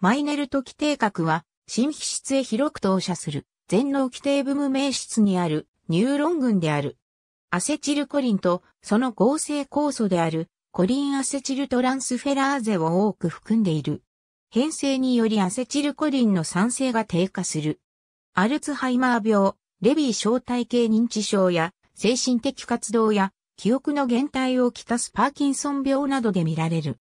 マイネルト規定核は、新皮質へ広く投射する、全能規定部無名質にある、ニューロン群である。アセチルコリンと、その合成酵素である、コリンアセチルトランスフェラーゼを多く含んでいる。変性によりアセチルコリンの酸性が低下する。アルツハイマー病、レビー小体系認知症や、精神的活動や、記憶の減退をきたすパーキンソン病などで見られる。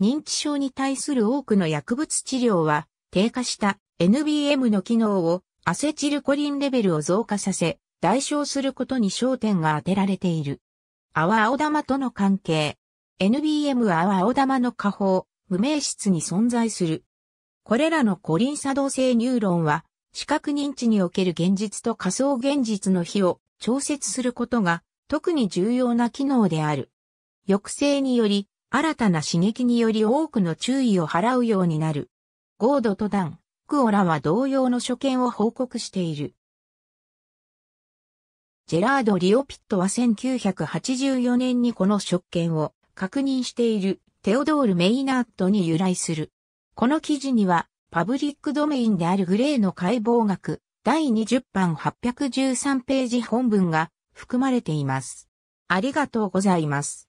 認知症に対する多くの薬物治療は、低下した NBM の機能をアセチルコリンレベルを増加させ、代償することに焦点が当てられている。泡青玉との関係。NBM は泡青玉の下方、無名質に存在する。これらのコリン作動性ニューロンは、視覚認知における現実と仮想現実の比を調節することが特に重要な機能である。抑制により新たな刺激により多くの注意を払うようになる。ゴードとダン、クオラは同様の所見を報告している。ジェラード・リオピットは1984年にこの職権を確認しているテオドール・メイナートに由来する。この記事にはパブリックドメインであるグレーの解剖学第20版813ページ本文が含まれています。ありがとうございます。